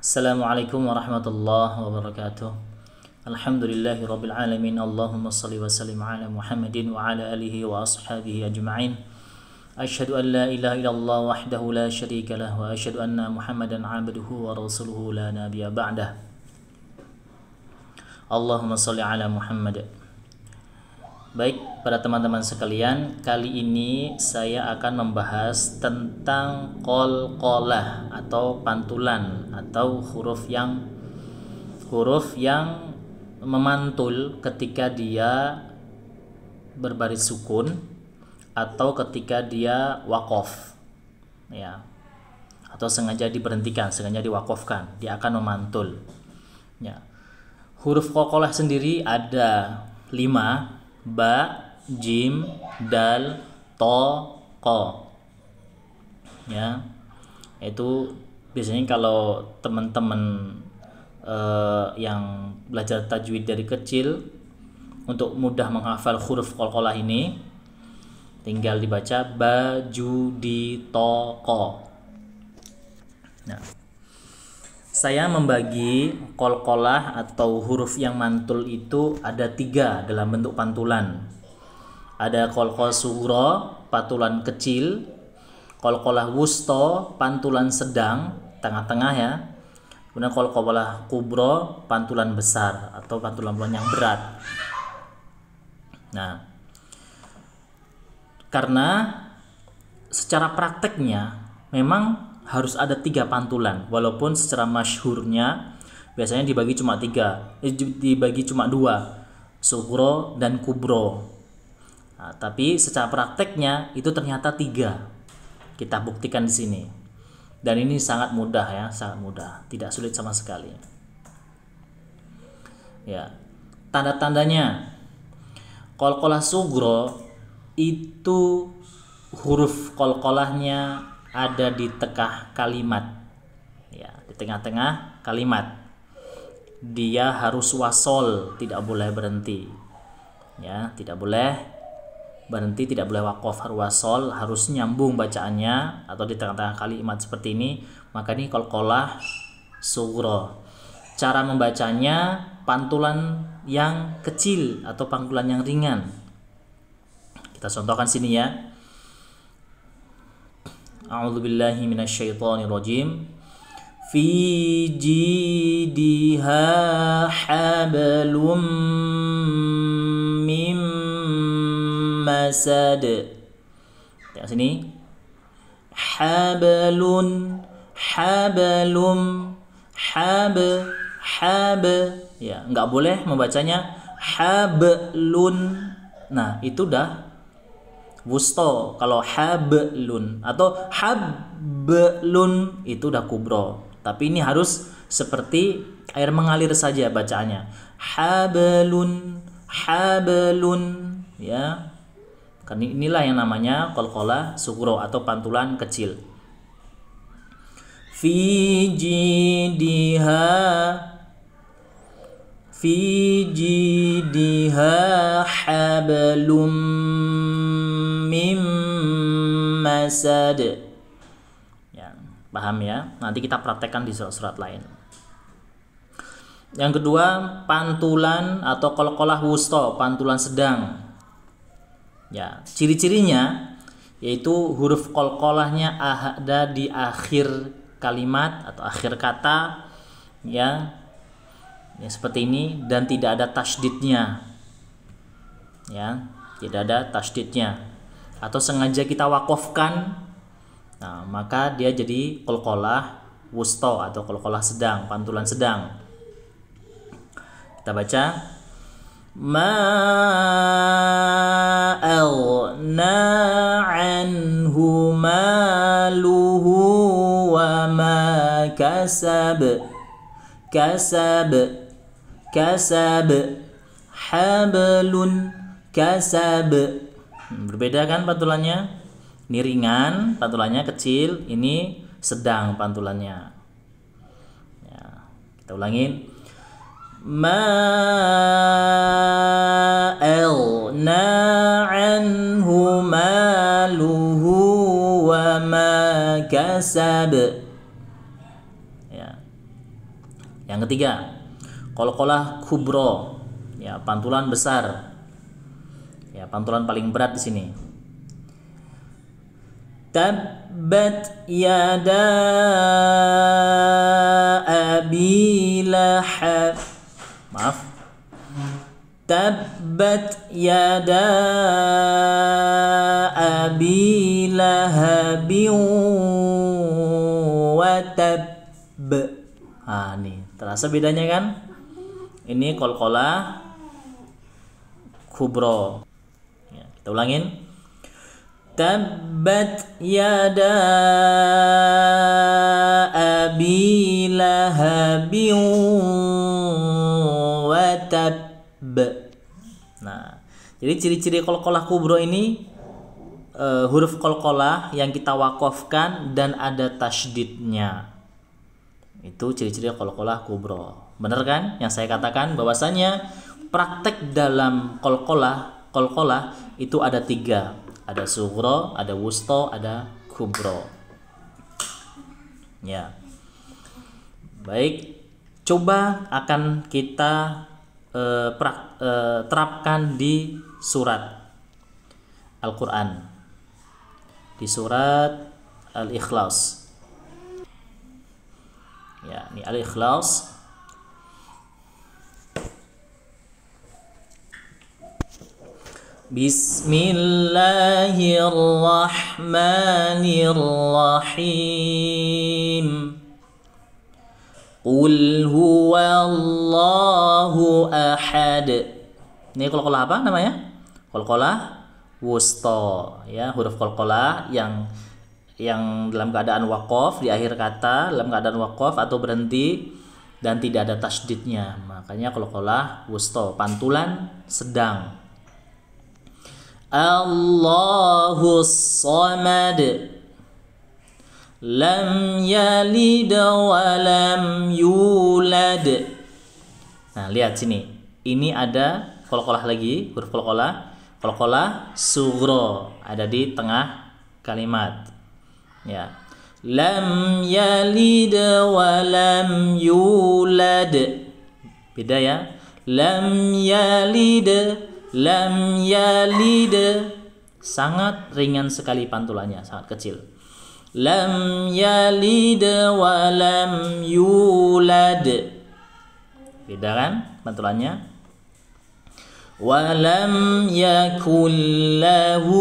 السلام عليكم ورحمة الله وبركاته الحمد لله رب العالمين اللهم صل وسلم على محمد وعلى آله وأصحابه أجمعين أشهد أن لا إله إلا الله وحده لا شريك له وأشهد أن محمدا عبده ورسوله لا نبي بعده اللهم صل على محمد Baik, para teman-teman sekalian, kali ini saya akan membahas tentang kol-kolah atau pantulan atau huruf yang huruf yang memantul ketika dia berbaris sukun atau ketika dia wakof ya atau sengaja diberhentikan sengaja diwakofkan dia akan memantul ya huruf kolah sendiri ada lima ba jim dal to ko ya itu biasanya kalau teman-teman uh, yang belajar tajwid dari kecil untuk mudah menghafal huruf kol-kolah ini tinggal dibaca baju di toko nah ya saya membagi kol-kolah atau huruf yang mantul itu ada tiga dalam bentuk pantulan. Ada kol-kol sugro pantulan kecil, Kol-kolah wusto, pantulan sedang, tengah-tengah ya. Kemudian kol kolkolah kubro, pantulan besar atau pantulan-pantulan yang berat. Nah, karena secara prakteknya memang harus ada tiga pantulan walaupun secara masyhurnya biasanya dibagi cuma tiga eh, dibagi cuma dua sukro dan kubro nah, tapi secara prakteknya itu ternyata tiga kita buktikan di sini dan ini sangat mudah ya sangat mudah tidak sulit sama sekali ya tanda-tandanya kol-kolah sugro itu huruf kol-kolahnya ada di tengah kalimat ya di tengah-tengah kalimat dia harus wasol tidak boleh berhenti ya tidak boleh berhenti tidak boleh wakof harus wasol harus nyambung bacaannya atau di tengah-tengah kalimat seperti ini maka ini kolkolah sugro cara membacanya pantulan yang kecil atau pantulan yang ringan kita contohkan sini ya A'udzu billahi minasy syaithanir rajim. Fi jidiha hablum mim masad. Di sini hablun hablum hab hab ya enggak boleh membacanya hablun nah itu dah wusto kalau hablun atau hablun itu udah kubro tapi ini harus seperti air mengalir saja bacaannya hablun hablun ya karena inilah yang namanya kolkola sukro atau pantulan kecil fiji diha fiji diha hablum jasad ya paham ya nanti kita praktekkan di surat-surat lain yang kedua pantulan atau kolokolah wusto pantulan sedang ya ciri-cirinya yaitu huruf kolkolahnya ada di akhir kalimat atau akhir kata ya, ya seperti ini dan tidak ada tasdidnya ya tidak ada tasdidnya atau sengaja kita wakofkan nah maka dia jadi kolkolah wusto atau kolkolah sedang pantulan sedang kita baca ma aghna anhu maluhu wa ma kasab kasab kasab hablun kasab Berbeda kan pantulannya? Ini ringan, pantulannya kecil, ini sedang pantulannya. Ya, kita ulangin. Ma el na anhu maluhu wa ma kasab. Ya. Yang ketiga, kolah kubro, ya pantulan besar pantulan paling berat di sini Tabbat yada abi lahab Maaf Tabbat yada abi lahabin wa tab Ah, ini terasa bedanya kan Ini kol-kola kubro kita ulangin. Tabbat yada abi lahabin wa tab. Nah, jadi ciri-ciri kolkolah kubro ini uh, huruf kolkolah yang kita wakofkan dan ada tasdidnya. Itu ciri-ciri kolkolah kubro. Bener kan? Yang saya katakan bahwasanya praktek dalam kolkolah kolkolah itu ada tiga ada sugro ada wusto ada kubro ya baik coba akan kita eh, pra, eh, terapkan di surat Al-Quran di surat Al-Ikhlas ya ini Al-Ikhlas بسم الله الرحمن الرحيم قل هو الله أحد ini kolkolah apa namanya kolkolah wusto ya huruf kolkolah yang yang dalam keadaan wakof di akhir kata dalam keadaan wakof atau berhenti dan tidak ada tasdidnya makanya kolkolah wusto pantulan sedang Allahu samad lam yalid wa lam yulad nah lihat sini ini ada kolokolah lagi huruf kolokolah kolokolah sugro ada di tengah kalimat ya lam yalid wa lam yulad beda ya lam yalid lam yalid sangat ringan sekali pantulannya sangat kecil lam yalid wa lam yulad beda kan pantulannya wa lam yakul lahu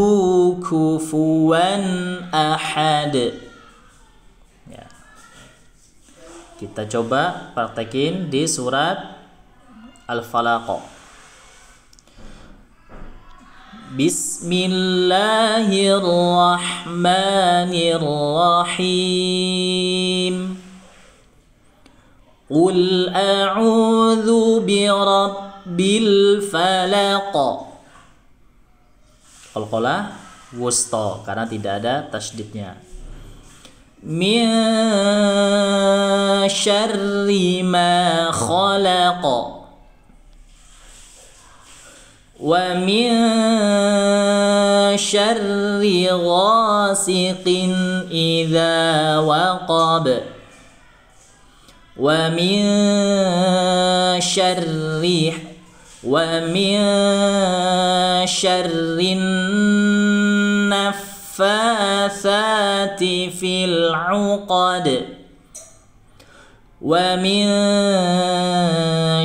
kufuwan ahad ya. kita coba praktekin di surat al-falaq بسم الله الرحمن الرحيم قل اعوذ برب الفلق قل وسطى karena tidak ada tasdidnya من شر ما خلق ومن شر غاسق إذا وقب ومن شر ومن شر النفاثات في العقد ومن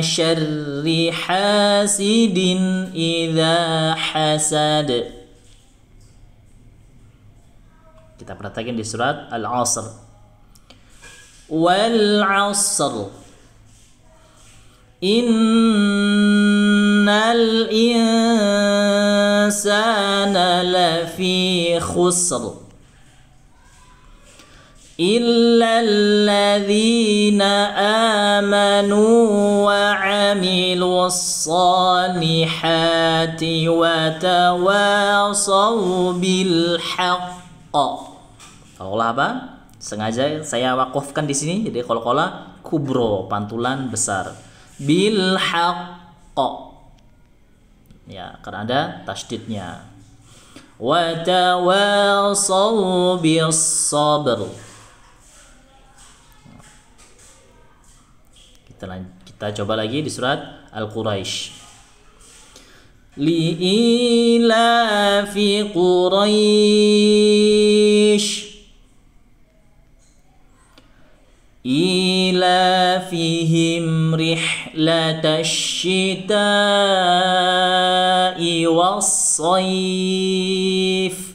شر حاسد إذا حسد kita perhatikan di surat Al-Asr Wal-Asr Innal insana lafi khusr إلا الذين آمنوا وعملوا الصالحات وتواصوا بالحق Kaulah apa? Sengaja saya wakufkan di sini jadi kalau kola kubro pantulan besar bil ya karena ada tasdidnya wa tawasau bis sabr kita kita coba lagi di surat al Quraisy. liila fi quraish ila fihim rihlatasyita'i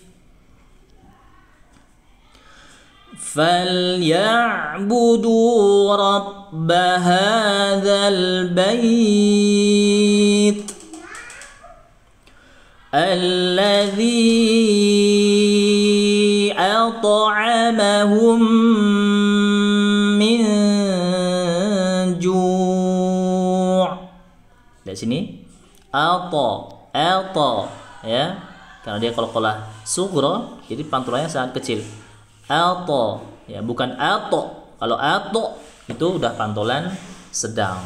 فليعبدوا رب هذا البيت الذي أطعمهم من جوع dari sini ato ato ya karena dia kalau kalah sugro jadi pantulannya sangat kecil ato ya bukan ato kalau ato itu udah pantolan sedang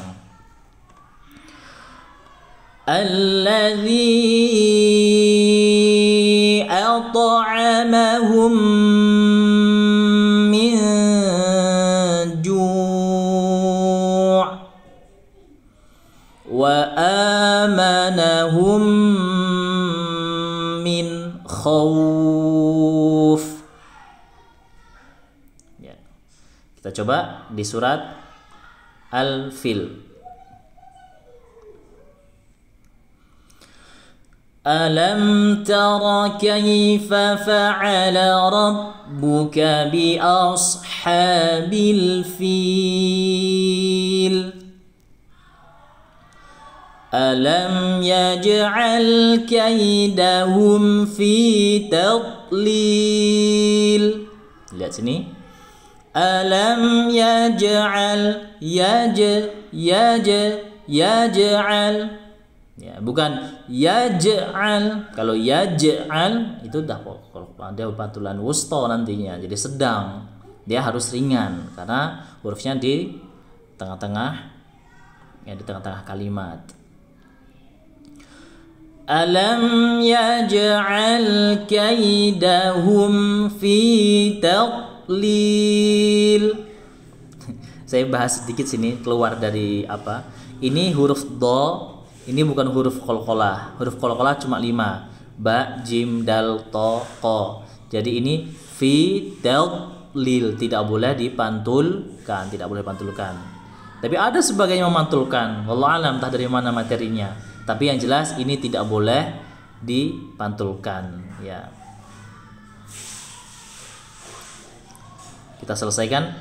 alladzi at'amahum min ju' wa amanahum min khawf coba di surat Al-Fil. Alam tara kayfa fa'ala rabbuka bi fil Alam yaj'al kaydahum fi tadlil Lihat sini alam yaj'al yaj yaj yaj'al ya bukan yaj'al kalau yaj'al itu dah dia patulan wusta nantinya jadi sedang dia harus ringan karena hurufnya di tengah-tengah ya di tengah-tengah kalimat alam yaj'al kaidahum fi taq lil saya bahas sedikit sini keluar dari apa ini huruf do ini bukan huruf kolkolah huruf kolkolah cuma lima ba jim dal to ko jadi ini fi del lil tidak boleh dipantulkan tidak boleh pantulkan tapi ada sebagian yang memantulkan wallah alam entah dari mana materinya tapi yang jelas ini tidak boleh dipantulkan ya kita selesaikan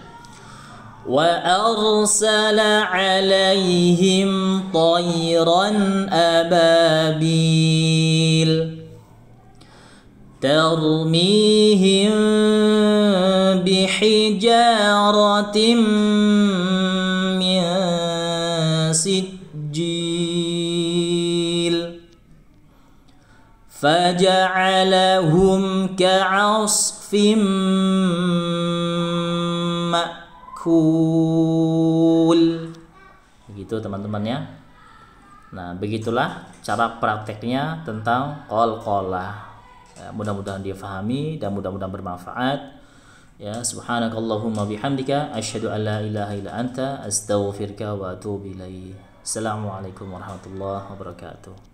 وأرسل عليهم طيرا أبابيل ترميهم بحجارة من سجيل فجعلهم كعصف ma'kul begitu teman-teman ya nah begitulah cara prakteknya tentang kol-kolah ya, mudah-mudahan dia fahami dan mudah-mudahan bermanfaat ya subhanakallahumma bihamdika asyhadu alla ilaha illa anta astaghfiruka wa atubu ilaihi assalamualaikum warahmatullahi wabarakatuh